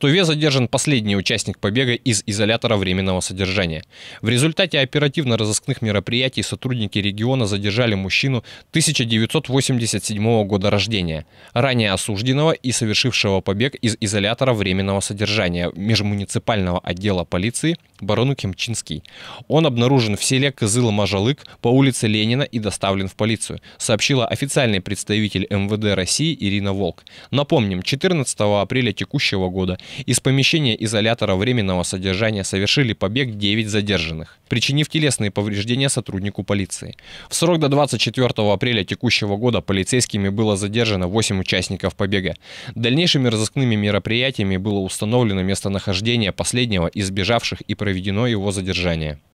Туве задержан последний участник побега из изолятора временного содержания. В результате оперативно-розыскных мероприятий сотрудники региона задержали мужчину 1987 года рождения, ранее осужденного и совершившего побег из изолятора временного содержания межмуниципального отдела полиции барону Кимчинский. Он обнаружен в селе Кызыл-Мажалык по улице Ленина и доставлен в полицию, сообщила официальный представитель МВД России Ирина Волк. Напомним, 14 апреля текущего года из помещения изолятора временного содержания совершили побег 9 задержанных, причинив телесные повреждения сотруднику полиции. В срок до 24 апреля текущего года полицейскими было задержано 8 участников побега. Дальнейшими разыскными мероприятиями было установлено местонахождение последнего избежавших и проведено его задержание.